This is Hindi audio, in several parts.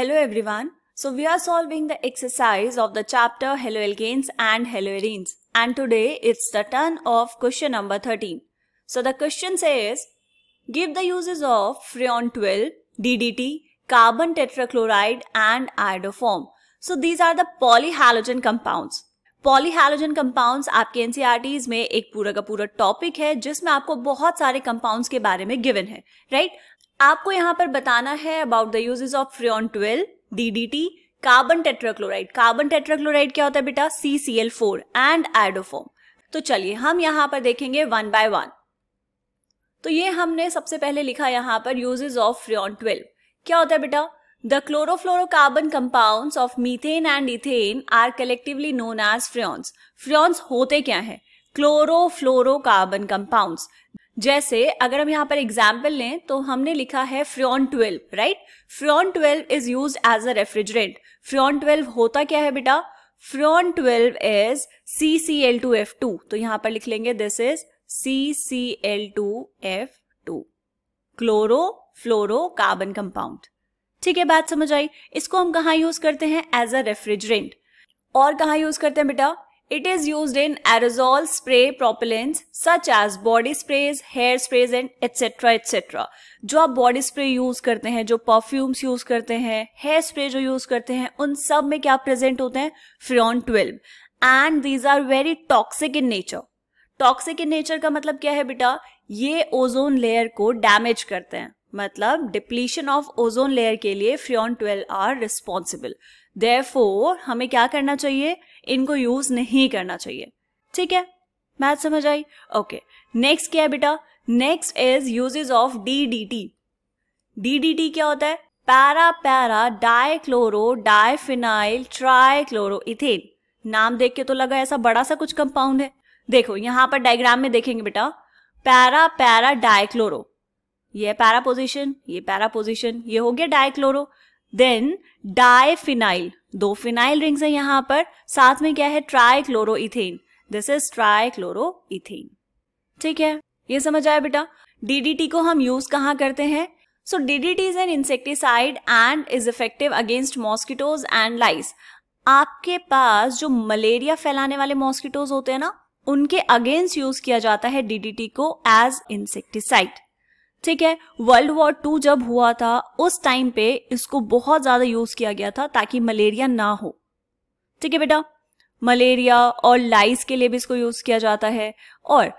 Hello everyone. So we are solving the exercise of the chapter Hello Alkanes and Hello Arenes. And today it's the turn of question number 13. So the question says, give the uses of Freon 12, DDT, carbon tetrachloride and iodoform. So these are the polyhalogen compounds. Polyhalogen compounds आपके एनसीआरटीज में एक पूरा का पूरा टॉपिक है जिसमें आपको बहुत सारे कंपाउंड्स के बारे में गिवन है राइट आपको यहाँ पर बताना है about the uses of Freon twelve DDT carbon tetrachloride carbon tetrachloride क्या होता है बेटा C C L four and iodoform तो चलिए हम यहाँ पर देखेंगे वन बाय वन तो ये हमने सबसे पहले लिखा यहाँ पर यूजेस ऑफ फ्रियन ट्वेल्व क्या होता है बेटा the chlorofluorocarbon compounds of methane and ethane are collectively known as Freons Freons होते क्या है क्लोरोफ्लोरोकार्बन कंपाउंड्स जैसे अगर हम यहाँ पर एग्जाम्पल लें तो हमने लिखा है Freon twelve right Freon twelve is use as a refrigerant Freon twelve होता क्या है बेटा Freon twelve is C C L two F two तो यहाँ पर लिख लेंगे this is C C L two F two chloro fluoro carbon compound ठीक है बात समझ आई इसको हम कहा यूज करते हैं एज अ रेफ्रिजरेंट और कहा यूज करते हैं बेटा it is use in aerosol spray propellants such as body sprays, hair sprays and etc etc. जो आप बॉडी स्प्रे यूज करते हैं जो परफ्यूम्स यूज करते हैं हेयर स्प्रे जो यूज करते हैं उन सब में क्या प्रेजेंट होते हैं Freon twelve and these are very toxic in nature toxic in nature का मतलब क्या है बेटा ये ओजोन लेयर को डैमेज करते हैं मतलब डिप्लीशन ऑफ ओजोन लेयर के लिए Freon twelve are responsible therefore हमें क्या करना चाहिए इनको यूज नहीं करना चाहिए ठीक है बात समझ आई ओके नेक्स्ट क्या है बेटा next is usages of D D T D D T क्या होता है para para dichloro diphenyl trichloro ethane नाम देख के तो लगा ऐसा बड़ा सा कुछ कंपाउंड है देखो यहां पर डायग्राम में देखेंगे बेटा पैरा पैरा डायक्लोरो ये पैरा पोजिशन ये पैरा पोजिशन ये हो गया डायक्लोरो देन फिनाइल दो फिनाइल रिंग्स है यहां पर साथ में क्या है ट्राइक्लोरोइथेन दिस इज ट्राइक्लोरोइथेन ठीक है ये समझ आया बेटा डीडीटी को हम यूज कहाँ करते हैं so DDT is an insecticide and is effective against mosquitoes and lice आपके पास जो मलेरिया फैलाने वाले मॉस्किटोज होते हैं ना उनके अगेंस्ट यूज किया जाता है डीडीटी को एज इंसेक्टिसाइड ठीक है वर्ल्ड वॉर टू जब हुआ था उस टाइम पे इसको बहुत ज्यादा यूज किया गया था ताकि मलेरिया ना हो ठीक है बेटा मलेरिया और लाइस के लिए भी इसको यूज किया जाता है और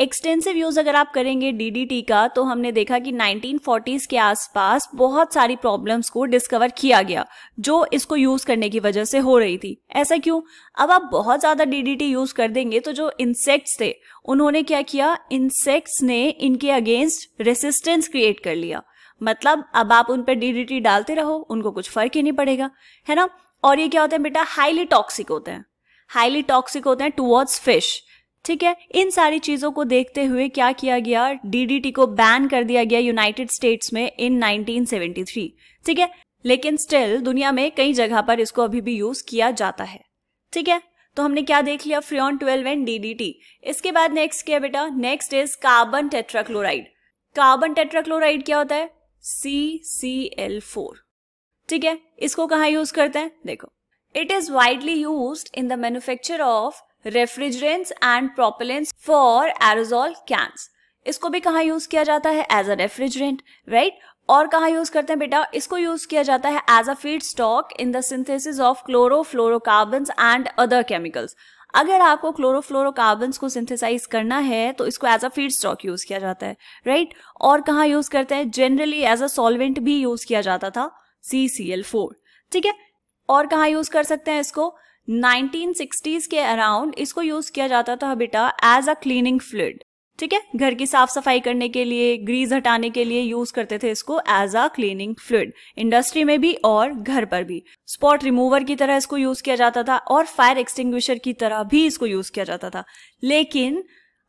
एक्सटेंसिव यूज अगर आप करेंगे डीडीटी का तो हमने देखा कि 1940s के आसपास बहुत सारी प्रॉब्लम्स को डिस्कवर किया गया जो इसको यूज करने की वजह से हो रही थी ऐसा क्यों अब आप बहुत ज्यादा डीडीटी यूज कर देंगे तो जो इंसेक्ट्स थे उन्होंने क्या किया इंसेक्ट्स ने इनके अगेंस्ट रेसिस्टेंस क्रिएट कर लिया मतलब अब आप उन पर डीडीटी डालते रहो उनको कुछ फर्क ही नहीं पड़ेगा है ना और ये क्या होते हैं बेटा हाईली टॉक्सिक होते हैं हाईली टॉक्सिक होते हैं टूवर्ड्स फिश ठीक है इन सारी चीजों को देखते हुए क्या किया गया डीडीटी को बैन कर दिया गया यूनाइटेड स्टेट्स में इन 1973 ठीक है लेकिन स्टिल दुनिया में कई जगह पर इसको अभी भी यूज किया जाता है ठीक है तो हमने क्या देख लिया फ्रियन ट्वेल्व एंड डीडीटी इसके बाद नेक्स्ट क्या बेटा next is carbon tetrachloride carbon tetrachloride क्या होता है सी सी एल फोर ठीक है इसको कहा यूज करते हैं देखो it is widely use in the manufacture of refrigerants and propellants for aerosol cans इसको भी कहाँ यूज किया जाता है एज अ रेफ्रिजरेंट राइट और कहाँ यूज करते हैं बेटा इसको यूज किया जाता है as a feedstock in the synthesis of fluorocarbon and other chemicals अगर आपको क्लोरोफ्लोरोकार्बन को सिंथेसाइज करना है तो इसको as a feedstock use किया जाता है राइट right? और कहाँ यूज करते हैं जनरली एज अ सॉल्वेंट भी यूज किया जाता था सी सी एल फोर ठीक है और कहाँ यूज कर सकते हैं इसको 1960s के अराउंड इसको यूज किया जाता था बेटा एज अ क्लीनिंग फ्लूड ठीक है घर की साफ सफाई करने के लिए ग्रीस हटाने के लिए यूज करते थे इसको as a cleaning fluid industry में भी और घर पर भी स्पॉट रिमूवर की तरह इसको यूज किया जाता था और फायर एक्सटिंग्विशर की तरह भी इसको यूज किया जाता था लेकिन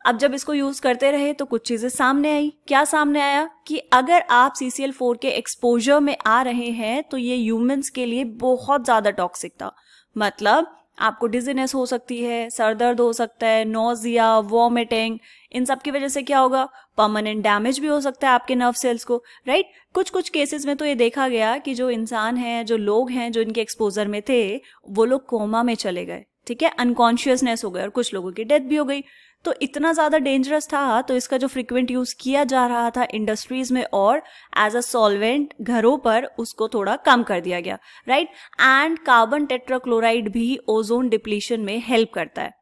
अब जब इसको यूज करते रहे तो कुछ चीजें सामने आई क्या सामने आया कि अगर आप सीसीएल फोर के एक्सपोजर में आ रहे हैं तो ये ह्यूमंस के लिए बहुत ज्यादा टॉक्सिक था मतलब आपको डिजीनेस हो सकती है सर दर्द हो सकता है नोजिया वॉमिटिंग इन सब की वजह से क्या होगा परमानेंट डैमेज भी हो सकता है आपके नर्व सेल्स को राइट right? कुछ कुछ केसेस में तो ये देखा गया कि जो इंसान हैं जो लोग हैं जो इनके एक्सपोजर में थे वो लोग कोमा में चले गए ठीक है अनकॉन्शियसनेस हो गए और कुछ लोगों की डेथ भी हो गई तो इतना ज़्यादा डेंजरस था तो इसका जो फ्रिक्वेंट यूज़ किया जा रहा था इंडस्ट्रीज में और एज अ सॉल्वेंट घरों पर उसको थोड़ा कम कर दिया गया राइट एंड कार्बन टेट्राक्लोराइड भी ओजोन डिप्लीशन में हेल्प करता है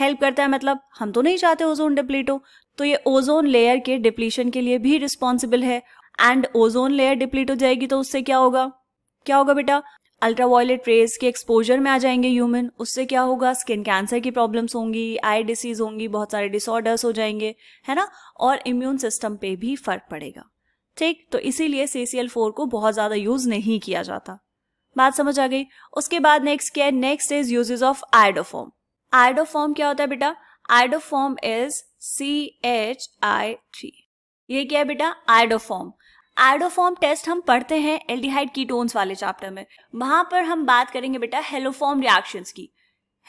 हेल्प करता है मतलब हम तो नहीं चाहते ओजोन डिप्लीट हो तो ये ओजोन लेयर के डिप्लीशन के लिए भी रिस्पॉन्सिबल है एंड ओजोन लेयर डिप्लीट हो जाएगी तो उससे क्या होगा क्या होगा बेटा अल्ट्रावायलेट रेज के एक्सपोजर में आ जाएंगे ह्यूमन उससे क्या होगा स्किन कैंसर की प्रॉब्लम्स होंगी आई डिसीज होंगी बहुत सारे डिसऑर्डर्स हो जाएंगे है ना और इम्यून सिस्टम पे भी फर्क पड़ेगा ठीक तो इसीलिए सी सी फोर को बहुत ज़्यादा यूज़ नहीं किया जाता बात समझ आ गई उसके बाद नेक्स्ट क्या है next is usages of iodoform iodoform क्या होता है बेटा iodoform is C H I three ये क्या है बेटा आयडोफॉर्म एडोफॉर्म टेस्ट हम पढ़ते हैं एल्डिहाइड कीटोन्स वाले चैप्टर में वहां पर हम बात करेंगे बेटा हेलोफॉर्म रिएक्शंस की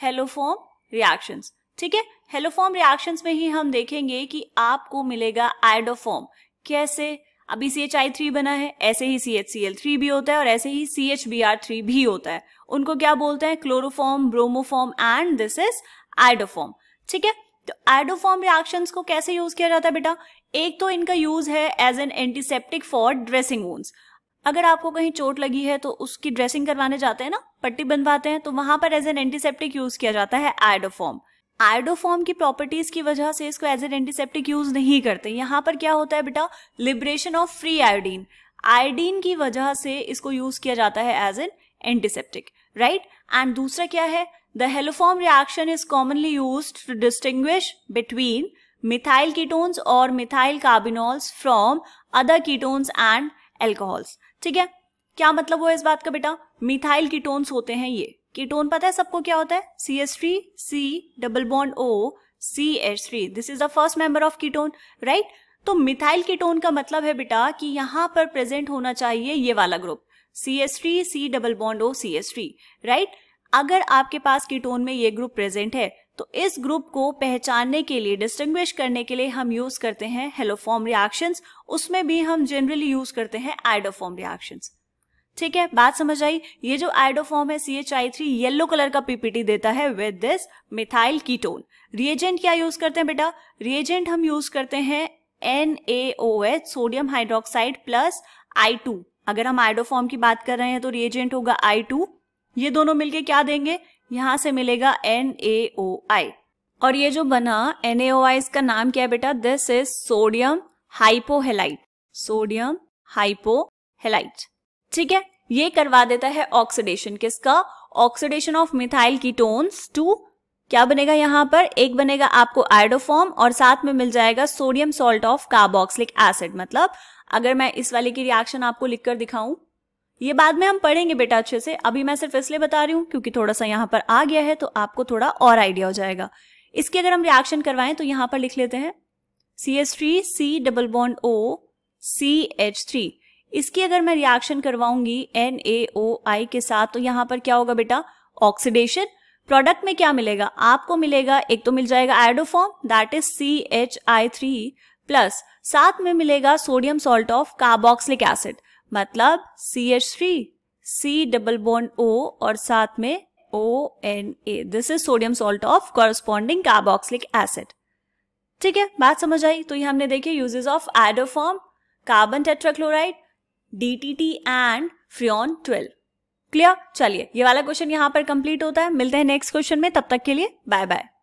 हेलोफॉर्म रिएक्शंस ठीक है हेलोफॉर्म रिएक्शंस में ही हम देखेंगे कि आपको मिलेगा आयडोफॉर्म कैसे अभी सी एच आई थ्री बना है ऐसे ही C H C L three भी होता है और ऐसे ही C H B R three भी होता है उनको क्या बोलते हैं chloroform bromoform and this is iodoform ठीक है तो एडोफॉर्म रिएक्शंस को कैसे यूज किया जाता है बेटा एक तो इनका यूज है as an antiseptic for dressing wounds अगर आपको कहीं चोट लगी है तो उसकी ड्रेसिंग करवाने जाते हैं ना पट्टी बनवाते हैं तो वहां पर एज एन एंटीसेप्टिक यूज किया जाता है आयोडोफॉर्म आयोडोफॉर्म की प्रॉपर्टीज की वजह से इसको एज एन एंटीसेप्टिक यूज नहीं करते यहां पर क्या होता है बेटा liberation of free iodine iodine की वजह से इसको यूज किया जाता है as an antiseptic right and दूसरा क्या है The haloform reaction is commonly used to distinguish between methyl ketones or methyl carbinols from other ketones and alcohols. ठीक है क्या मतलब हुआ इस बात का बेटा मिथाइल कीटोन्स होते हैं ये कीटोन पता है सबको क्या होता है C S three C double bond O C S three this is the first member of ketone right तो मिथाइल कीटोन का मतलब है बेटा कि यहां पर प्रेजेंट होना चाहिए ये वाला group C S three C double bond O C S three right अगर आपके पास कीटोन में ये ग्रुप प्रेजेंट है तो इस ग्रुप को पहचानने के लिए डिस्टिंग्विश करने के लिए हम यूज करते हैं हेलोफॉर्म रिएक्शंस उसमें भी हम जनरली यूज करते हैं आइडोफॉर्म रिएक्शंस ठीक है बात समझ आई ये जो आइडोफॉर्म है C H I three yellow colour का पीपीटी देता है with this methyl ketone reagent क्या यूज करते हैं बेटा रिएजेंट हम यूज करते हैं N H sodium hydroxide plus I two अगर हम आइडोफॉर्म की बात कर रहे हैं तो रिएजेंट होगा आई टू ये दोनों मिलके क्या देंगे यहां से मिलेगा एन ए ओ आई और ये जो बना एन ए ओ आई इसका नाम क्या है बेटा this is sodium hypohalite sodium hypohalite ठीक है ये करवा देता है ऑक्सीडेशन किसका oxidation of methyl ketones to क्या बनेगा यहां पर एक बनेगा आपको आयोडोफॉर्म और साथ में मिल जाएगा sodium salt of carboxylic acid मतलब अगर मैं इस वाले की रिएक्शन आपको लिखकर दिखाऊं ये बाद में हम पढ़ेंगे बेटा अच्छे से अभी मैं सिर्फ इसलिए बता रही हूँ क्योंकि थोड़ा सा यहाँ पर आ गया है तो आपको थोड़ा और आइडिया हो जाएगा इसके अगर हम रिएक्शन करवाएं तो यहाँ पर लिख लेते हैं C S three C double bond O C H three इसकी अगर मैं रिएक्शन करवाऊंगी एन ए ओ आई के साथ तो यहाँ पर क्या होगा बेटा ऑक्सीडेशन प्रोडक्ट में क्या मिलेगा आपको मिलेगा एक तो मिल जाएगा iodoform that is C H I three plus साथ में मिलेगा sodium salt of carboxylic acid मतलब C H three C double bond O और साथ में O N A this is sodium salt of corresponding carboxylic acid ठीक है बात समझ आई तो ये हमने देखी uses of iodoform carbon tetrachloride D T T and Freon twelve clear चलिए ये वाला क्वेश्चन यहां पर कंप्लीट होता है मिलते हैं नेक्स्ट क्वेश्चन में तब तक के लिए बाय बाय